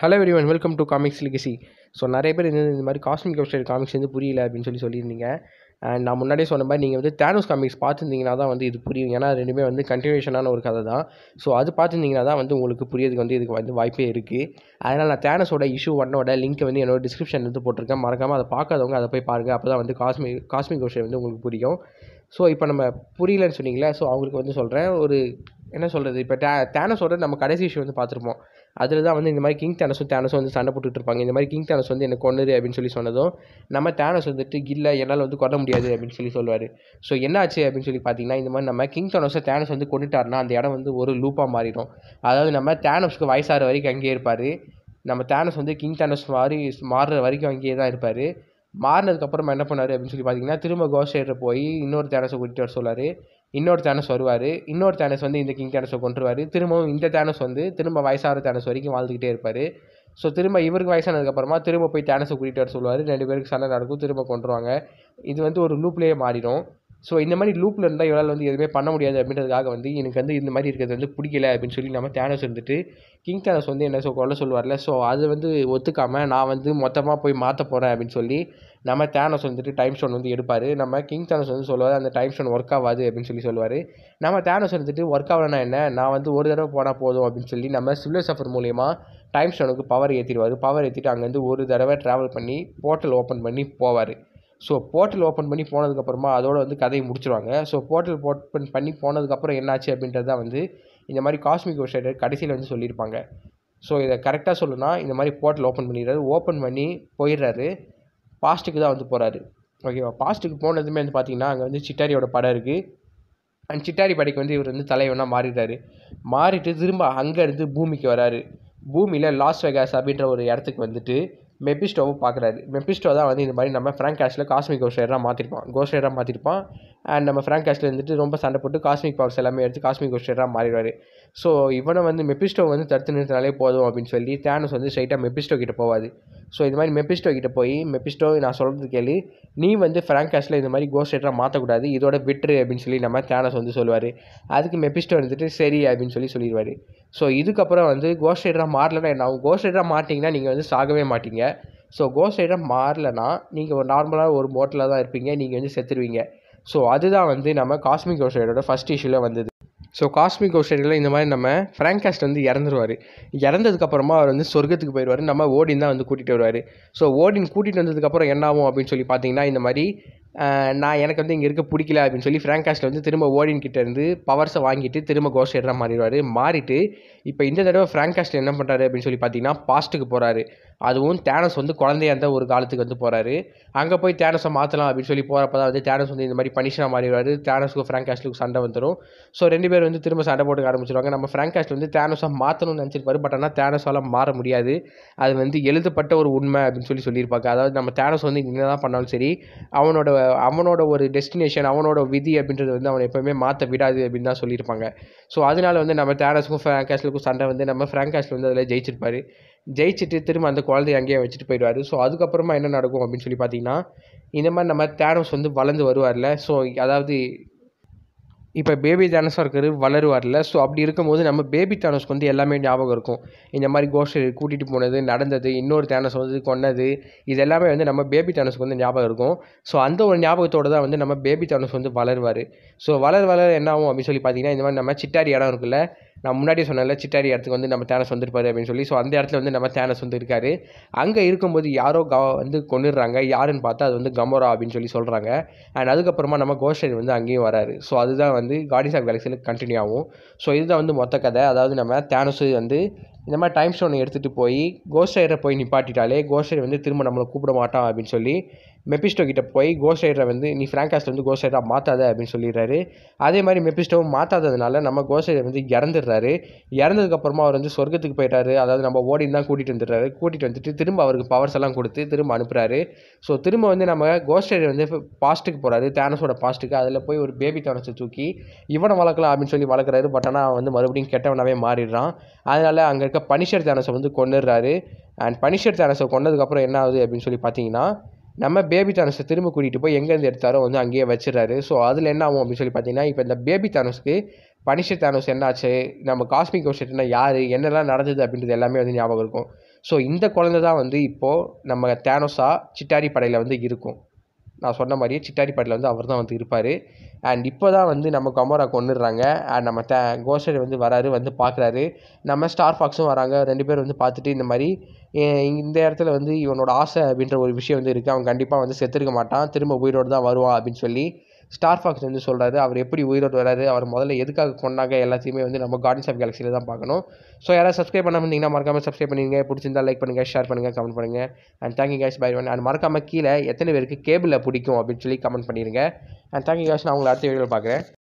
hello everyone welcome to comics legacy so நிறைய பேர் இந்த இந்த மாதிரி காஸ்மிக் வெப்சைட் காமிக்ஸ் வந்து புரியல அப்படின்னு சொல்லி சொல்லியிருந்தீங்க அண்ட் நான் முன்னாடியே சொன்ன மாதிரி நீங்கள் வந்து தேனோஸ் காமிக்ஸ் பார்த்துருந்தீங்கன்னா தான் வந்து இது புரியும் ஏன்னா ரெண்டுமே வந்து கண்டினியூஷனான ஒரு கதை தான் ஸோ அது பார்த்துருந்தீங்கன்னா தான் வந்து உங்களுக்கு புரியதுக்கு வந்து இதுக்கு வந்து வாய்ப்பே இருக்குது அதனால் நான் தேனஸோட இஷ்யூ ஒன்னோட லிங்க் வந்து என்னோட டிஸ்கிரிப்ஷன் வந்து போட்டிருக்கேன் மறக்காமல் அதை பார்க்காதவங்க அதை போய் பாருங்கள் அப்போ தான் வந்து காஸ்மிக் காஸ்மிக் வெப்சைட் வந்து உங்களுக்கு புரியும் ஸோ இப்போ நம்ம புரியலன்னு சொன்னீங்களே ஸோ அவங்களுக்கு வந்து சொல்கிறேன் ஒரு என்ன சொல்கிறது இப்போ டே தேனஸோட நம்ம கடைசி இஷ்யூ வந்து பார்த்துருப்போம் அதில் தான் வந்து இந்த மாதிரி கிங் தேனஸும் தேனஸும் வந்து சண்டை போட்டுட்டு இருப்பாங்க இந்த மாதிரி கிங் தேனஸ் வந்து என்னை கொண்டுரு அப்படின்னு சொல்லி சொன்னதும் நம்ம தேனஸ் வந்துட்டு இல்லை என்னால் வந்து கொட முடியாது அப்படின்னு சொல்லி சொல்லுவார் ஸோ என்ன ஆச்சு அப்படின்னு சொல்லி பார்த்தீங்கன்னா இந்த மாதிரி நம்ம கிங் தேனஸை தேனஸ் வந்து கொண்டுட்டார்னா அந்த இடம் வந்து ஒரு லூப்பாக மாறிடும் அதாவது நம்ம தேனஸ்க்கு வயசாகிற வரைக்கும் அங்கேயே இருப்பார் நம்ம தேனஸ் வந்து கிங் தேனஸ் மாறி மாறுற வரைக்கும் அங்கேயே தான் இருப்பார் மாறினதுக்கப்புறமா என்ன பண்ணார் அப்படின்னு சொல்லி பார்த்தீங்கன்னா திரும்ப கோஷேட்டர் போய் இன்னொரு தேனஸை கூட்டிகிட்டு வர சொல்லார் இன்னொரு தேனஸ் வருவார் இன்னொரு தேனஸ் வந்து இந்த கிங் தேனஸை கொண்டுருவார் திரும்பவும் இந்த தேனஸ் வந்து திரும்ப வயசாகிற தேனஸ் வரைக்கும் வாழ்ந்துக்கிட்டே இருப்பார் ஸோ திரும்ப இவருக்கு வயசானதுக்கப்புறமா திரும்ப போய் தேனஸை கூட்டிகிட்டு வர சொல்லுவார் ரெண்டு பேருக்கு சண்டை நடக்கும் திரும்ப கொண்டுருவாங்க இது வந்து ஒரு லூப்லேயே மாறிடும் ஸோ இந்த மாதிரி லூப்பில் இருந்தால் இவரால் வந்து எதுவுமே பண்ண முடியாது அப்படின்றதுக்காக வந்து எனக்கு வந்து இந்த மாதிரி இருக்கிறது வந்து பிடிக்கல அப்படின்னு சொல்லி நம்ம தேனஸ் இருந்துட்டு கிங் தேனஸ் வந்து என்ன சொல்ல சொல்லுவார்ல ஸோ அது வந்து ஒத்துக்காமல் நான் வந்து மொத்தமாக போய் மாற்ற போகிறேன் அப்படின்னு சொல்லி நம்ம தேனஸ் வந்துட்டு டைம் ஸ்டோன் வந்து எடுப்பார் நம்ம கிங் தேனஸ் வந்து சொல்லுவார் அந்த டைம் ஸ்டோன் ஒர்க் ஆகாது அப்படின்னு சொல்லி சொல்லுவார் நம்ம தேனஸ் வந்துட்டு ஒர்க் ஆகலனா என்ன நான் வந்து ஒரு தடவை போனால் போதும் அப்படின்னு சொல்லி நம்ம சிவில் சஃபர் மூலியமாக டைம் ஸ்டோனுக்கு பவர் ஏற்றிடுவார் பவர் ஏற்றிட்டு அங்கேருந்து ஒரு தடவை ட்ராவல் பண்ணி போர்ட்டல் ஓப்பன் பண்ணி போவார் ஸோ போர்ட்டல் ஓப்பன் பண்ணி போனதுக்கப்புறமா அதோட வந்து கதையை முடிச்சிருவாங்க ஸோ போர்ட்டல் ஓப்பன் பண்ணி போனதுக்கப்புறம் என்னாச்சு அப்படின்றத வந்து இந்த மாதிரி காஸ்மிக் ஷேடர் கடைசியில் வந்து சொல்லியிருப்பாங்க ஸோ இதை கரெக்டாக சொல்லுனா இந்த மாதிரி போர்ட்டல் ஓப்பன் பண்ணிடுறாரு ஓப்பன் பண்ணி போயிடுறாரு பாஸ்ட்டுக்கு தான் வந்து போகிறாரு ஓகேவா பாஸ்ட்டுக்கு போனதுமே வந்து பார்த்திங்கன்னா அங்கே வந்து சிட்டாரியோட படம் இருக்குது அண்ட் சிட்டாரி படைக்கு வந்து இவர் வந்து தலைவனாக மாறிடுறாரு மாறிட்டு திரும்ப அங்கேருந்து பூமிக்கு வராரு பூமியில் லாஸ் வெகாஸ் அப்படின்ற ஒரு இடத்துக்கு வந்துட்டு மெபிஸ்டோவும் பார்க்குறாரு மெபிஸ்டோ தான் வந்து இந்த மாதிரி நம்ம ஃப்ராங்க் கேஷில் காஸ்மிக் கோஸ்ட் ரைடராக மாற்றிருப்பான் கோஸ்ட் ரைடராக மாற்றிருப்பான் அண்ட் நம்ம ஃப்ராங்க் கேஷ்ல இருந்துட்டு ரொம்ப சண்டை போட்டு காஸ்மிக் பவர்ஸ் எல்லாமே எடுத்து காஸ்மிக் கோஸ்டராக மாறிடுவார் ஸோ இவனை வந்து மெப்பிஸ்டோ வந்து தடுத்து நிறுத்தினாலே போதும் அப்படின்னு சொல்லி தேனஸ் வந்து ஸ்ட்ரைட்டாக மெப்பிஸ்டோ கிட்ட போவாது ஸோ இது மாதிரி மெப்பிஸ்டோ கிட்ட போய் மெப்பிஸ்டோ நான் சொல்கிறது கேள்வி நீ வந்து ஃப்ராங்க் கேஷ்ல இந்த மாதிரி கோஸ்டராக மாற்றக்கூடாது இதோட விட்டுரு அப்படின்னு சொல்லி நம்ம தேனஸ் வந்து சொல்லுவார் அதுக்கு மெப்பிஸ்டோ வந்துட்டு சரி அப்படின்னு சொல்லி சொல்லிடுவார் ஸோ இதுக்கப்புறம் வந்து கோஸ்ட் ரைடராக என்ன அவங்க கோஸ்ட் ரைடராக மாட்டிங்கன்னா நீங்கள் வந்து சாகவே மாட்டீங்க ஸோ கோஸ்ட் ரைடராக மாறலைன்னா நீங்கள் ஒரு நார்மலாக ஒரு மோட்டலாக தான் இருப்பீங்க நீங்கள் வந்து செத்துருவீங்க ஸோ அதுதான் வந்து நம்ம காஸ்மிக் ஓஷைடோட ஃபஸ்ட் இஷ்யூவில் வந்தது ஸோ காஸ்மிக் ஓஷைடில் இந்த மாதிரி நம்ம ஃப்ராங்காஸ்ட் வந்து இறந்துருவார் இறந்ததுக்கப்புறமா அவர் வந்து சொர்க்கத்துக்கு போயிடுவார் நம்ம ஓடின் தான் வந்து கூட்டிகிட்டு வருவார் ஸோ ஓடின் கூட்டிகிட்டு வந்ததுக்கப்புறம் என்ன ஆகும் அப்படின்னு சொல்லி பார்த்தீங்கன்னா இந்த மாதிரி நான் எனக்கு வந்து இங்கே இருக்க பிடிக்கல அப்படின்னு சொல்லி ஃப்ராங்காஸ்ட்டில் வந்து திரும்ப ஓடின்கிட்ட இருந்து பவர்ஸை வாங்கிட்டு திரும்ப கோஸ்ட் ஹெட்ராக மாறிடுவார் மாறிட்டு இப்போ இந்த தடவை ஃப்ராங்க் என்ன பண்ணுறாரு அப்படின்னு சொல்லி பார்த்தீங்கன்னா பாஸ்ட்டுக்கு போகிறாரு அதுவும் தேனஸ் வந்து குழந்தையாக இருந்த ஒரு காலத்துக்கு வந்து போகிறாரு அங்கே போய் தேனஸை மாற்றலாம் அப்படின்னு சொல்லி போகிறப்ப தான் வந்து தேனஸ் வந்து இந்த மாதிரி பனிஷனாக மாறிடுவார் தேனஸுக்கு ஃப்ராங்காஸ்ட்டுக்கு சண்டை வந்துடும் ஸோ ரெண்டு பேர் வந்து திரும்ப சண்டை போட்டுக்க ஆரம்பிச்சிருவாங்க நம்ம ஃப்ராங்க் வந்து தேனஸை மாற்றணும்னு நினச்சிருப்பாரு பட் ஆனால் தேனஸால் மாற முடியாது அது வந்து எழுதப்பட்ட ஒரு உண்மை அப்படின்னு சொல்லி சொல்லியிருப்பாங்க அதாவது நம்ம தேனஸ் வந்து என்ன தான் பண்ணாலும் சரி அவனோட அவனோட ஒரு டெஸ்டினேஷன் அவனோட விதி அப்படின்றது வந்து அவனை எப்போவுமே மாற்ற விடாது அப்படின்னு தான் சொல்லியிருப்பாங்க ஸோ அதனால வந்து நம்ம தேரஸுக்கும் ஃப்ராங்க் சண்டை வந்து நம்ம ஃப்ராங்க் கேஸ்ல வந்து அதில் ஜெயிச்சிருப்பாரு ஜெயிச்சுட்டு திரும்ப அந்த குழந்தைய அங்கேயே வச்சுட்டு போயிடுவார் ஸோ அதுக்கப்புறமா என்ன நடக்கும் அப்படின்னு சொல்லி பார்த்தீங்கன்னா இந்த மாதிரி நம்ம தேரஸ் வந்து வளர்ந்து வருவார்ல ஸோ அதாவது இப்போ பேபி தானோஸாக இருக்கார் வளருவார்ல ஸோ அப்படி இருக்கும்போது நம்ம பேபி தானோஸ்க்கு வந்து எல்லாமே ஞாபகம் இருக்கும் இந்த மாதிரி கோஷ்டி கூட்டிகிட்டு போனது நடந்தது இன்னொரு தேனஸ் வந்து கொன்னது இது எல்லாமே வந்து நம்ம பேபி தானஸ்க்கு வந்து ஞாபகம் இருக்கும் ஸோ அந்த ஒரு ஞாபகத்தோடு தான் வந்து நம்ம பேபி தானோஸ் வந்து வளருவார் ஸோ வளர் வளர என்ன ஆகும் அப்படின்னு சொல்லி பார்த்தீங்கன்னா இந்த மாதிரி நம்ம சிட்டாரி இடம் இருக்குல்ல நான் முன்னாடி சொன்னல சிட்டாரி இடத்துக்கு வந்து நம்ம தேனஸ் வந்துருப்பாரு அப்படின்னு சொல்லி ஸோ அந்த இடத்துல வந்து நம்ம தேனஸ் வந்து இருக்கார் அங்கே இருக்கும்போது யாரோ க வந்து கொண்டுடுறாங்க யாருன்னு பார்த்தா அது வந்து கமோரா அப்படின்னு சொல்லி சொல்கிறாங்க அண்ட் அதுக்கப்புறமா நம்ம கோஷரி வந்து அங்கேயும் வராரு ஸோ அதுதான் வந்து வந்து கார்டிஸ் ஆஃப் கேலக்ஸியில் கண்டினியூ ஆகும் ஸோ இதுதான் வந்து மொத்த கதை அதாவது நம்ம தேனோஸு வந்து இந்த மாதிரி டைம் ஸ்டோனை எடுத்துகிட்டு போய் கோஸ்ட் ரைடரை போய் நிப்பாட்டிட்டாலே கோஸ்ட் ரைடர் வந்து திரும்ப நம்மளை கூப்பிட மாட்டான் அப்படின்னு சொல்லி மெப்பிஸ்டோ கிட்ட போய் கோஸ்ட் ரைடரை வந்து நீ ஃப்ராங்காஸ்ட் வந்து கோஸ்ட் ரைடராக மாற்றாத அப்படின்னு சொல்லிடுறாரு அதே மாதிரி மெப்பிஸ்டோவும் மாற்றாததுனால நம்ம கோஸ்ட் ரைடர் வந்து இறந்துடுறாரு இறந்ததுக்கப்புறமா அவர் வந்து சொர்க்கத்துக்கு போயிட்டாரு அதாவது நம்ம ஓடின்னு தான் கூட்டிகிட்டு வந்துடுறாரு கூட்டிகிட்டு வந்துட்டு திரும்ப அவருக்கு பவர்ஸ் எல்லாம் கொடுத்து திரும்ப அனுப்புகிறாரு ஸோ திரும்ப வந்து நம்ம கோஸ்ட் ரைடர் வந்து பாஸ்ட்டுக்கு போகிறாரு தேனஸோட பாஸ்ட்டுக்கு அதில் போய் ஒரு பேபி தேனஸை தூக்கி இவனை வளர்க்கலாம் அப்படின்னு சொல்லி வளர்க்குறாரு பட் ஆனால் வந்து மறுபடியும் கெட்டவனாகவே மாறிடுறான் அதனால் அங்கே இருக்க பனிஷர் தேனஸை வந்து கொண்டுடுறாரு அண்ட் பனிஷர் தேனஸை கொண்டதுக்கப்புறம் என்ன ஆகுது அப்படின்னு சொல்லி பார்த்தீங்கன்னா நம்ம பேபி தானஸை திரும்ப கூட்டிகிட்டு போய் எங்கேருந்து எடுத்தாரோ வந்து அங்கேயே வச்சிடறாரு ஸோ அதில் என்ன ஆகும் அப்படின்னு சொல்லி பார்த்தீங்கன்னா இப்போ இந்த பேபி தானஸ்க்கு பனிஷர் தானஸ் என்னாச்சு நம்ம காஸ்மிக் கோஷ்டின்னா யார் என்னெல்லாம் நடந்தது அப்படின்றது எல்லாமே வந்து ஞாபகம் இருக்கும் ஸோ இந்த குழந்தை தான் வந்து இப்போது நம்ம தேனோஸாக சிட்டாரி படையில் வந்து இருக்கும் நான் சொன்ன மாதிரியே சிட்டாரி படையில் வந்து அவர் தான் வந்து இருப்பார் அண்ட் இப்போ தான் வந்து நம்ம கமோரா கொண்டுடுறாங்க அண்ட் நம்ம த கோஸ்டர் வந்து வராரு வந்து பார்க்குறாரு நம்ம ஸ்டார் ஃபாக்ஸும் வராங்க ரெண்டு பேரும் வந்து பார்த்துட்டு இந்த மாதிரி இந்த இடத்துல வந்து இவனோட ஆசை அப்படின்ற ஒரு விஷயம் வந்து இருக்குது அவன் கண்டிப்பாக வந்து செத்துருக்க மாட்டான் திரும்ப உயிரோடு தான் வருவான் அப்படின்னு சொல்லி ஸ்டார் ஃபாக்ஸ் வந்து சொல்கிறாரு அவர் எப்படி உயிரோடு வராரு அவர் முதல்ல எதுக்காக கொண்டாங்க எல்லாத்தையுமே வந்து நம்ம கார்டன்ஸ் ஆஃப் கேலக்சியில் தான் பார்க்கணும் ஸோ யாராவது சப்ஸ்கிரைப் பண்ணாமல் இருந்தீங்கன்னா மறக்காமல் சப்ஸ்கிரைப் பண்ணிங்க பிடிச்சிருந்தா லைக் பண்ணுங்கள் ஷேர் பண்ணுங்கள் கமெண்ட் பண்ணுங்கள் and thank you cash bye one and மறக்காமல் கீழே எத்தனை பேருக்கு கேபிளில் பிடிக்கும் அப்படின்னு சொல்லி கமெண்ட் பண்ணிடுங்க அண்ட் தேங்க்யூ கேஷ் நான் உங்களை அடுத்த வீடியோவில் பார்க்குறேன்